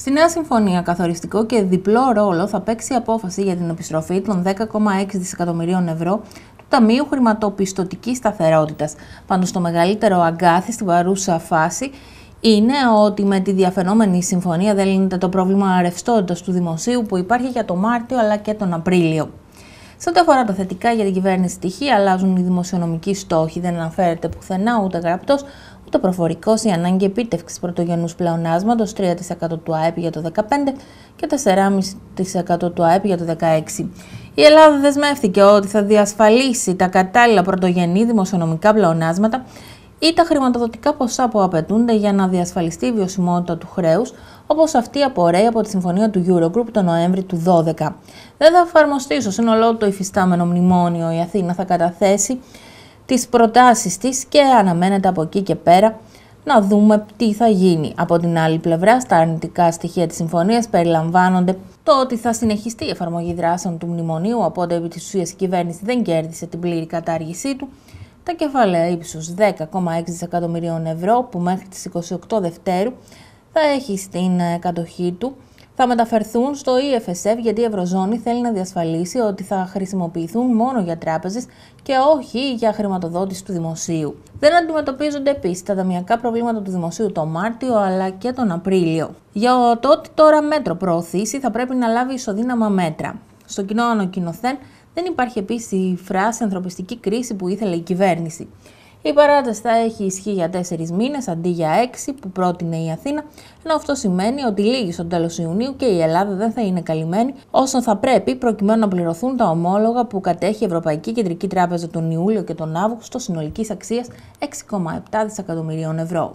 Στη νέα συμφωνία, καθοριστικό και διπλό ρόλο θα παίξει η απόφαση για την επιστροφή των 10,6 δισεκατομμυρίων ευρώ του Ταμείου Χρηματοπιστωτικής Σταθερότητας. Πάντω, το μεγαλύτερο αγκάθι στην παρούσα φάση είναι ότι με τη διαφαινόμενη συμφωνία δεν λύνεται το πρόβλημα ρευστότητας του δημοσίου που υπάρχει για τον Μάρτιο αλλά και τον Απρίλιο. Σε ό,τι αφορά τα θετικά για την κυβέρνηση στοιχεία, αλλάζουν οι δημοσιονομικοί στόχοι, δεν αναφέρεται πουθενά ούτε γραπτός ούτε προφορικός η ανάγκη επίτευξης πρωτογενούς πλεονάσματος 3% του ΑΕΠ για το 2015 και 4,5% του ΑΕΠ για το 2016. Η Ελλάδα δεσμεύθηκε ότι θα διασφαλίσει τα κατάλληλα πρωτογενή δημοσιονομικά πλεονάσματα ή τα χρηματοδοτικά ποσά που απαιτούνται για να διασφαλιστεί η βιωσιμότητα του χρέους, όπως αυτή απορρέει από τη συμφωνία του Eurogroup τον Νοέμβρη του 2012. Δεν θα εφαρμοστεί στο σύνολό του υφιστάμενο μνημόνιο. Η Αθήνα θα καταθέσει τις προτάσεις της και αναμένεται από εκεί και πέρα να δούμε τι θα γίνει. Από την άλλη πλευρά, στα αρνητικά στοιχεία της συμφωνίας περιλαμβάνονται το ότι θα συνεχιστεί η εφαρμογή δράσεων του μνημονίου, οπότε επί της ουσίας η κυβέρνηση δεν κέρδισε την πλήρη κατάργησή του τα κεφάλαια ύψους 10,6 δισεκατομμυρίων ευρώ που μέχρι τις 28 Δευτέρου θα έχει στην ε, κατοχή του θα μεταφερθούν στο EFSF γιατί η Ευρωζώνη θέλει να διασφαλίσει ότι θα χρησιμοποιηθούν μόνο για τράπεζες και όχι για χρηματοδότηση του δημοσίου. Δεν αντιμετωπίζονται επίσης τα δαμιακά προβλήματα του δημοσίου το Μάρτιο αλλά και τον Απρίλιο. Για το ότι τώρα μέτρο προωθήσει θα πρέπει να λάβει ισοδύναμα μέτρα. Στο κοινό ανακοινωθέν, δεν υπάρχει επίσης η φράση ανθρωπιστική κρίση που ήθελε η κυβέρνηση. Η παράταση θα έχει ισχύ για 4 μήνες αντί για 6 που πρότεινε η Αθήνα, ενώ αυτό σημαίνει ότι λίγοι στο τέλος Ιουνίου και η Ελλάδα δεν θα είναι καλυμμένη όσο θα πρέπει προκειμένου να πληρωθούν τα ομόλογα που κατέχει η Ευρωπαϊκή Κεντρική Τράπεζα τον Ιούλιο και τον Αύγουστο συνολικής αξίας 6,7 δισεκατομμυρίων ευρώ.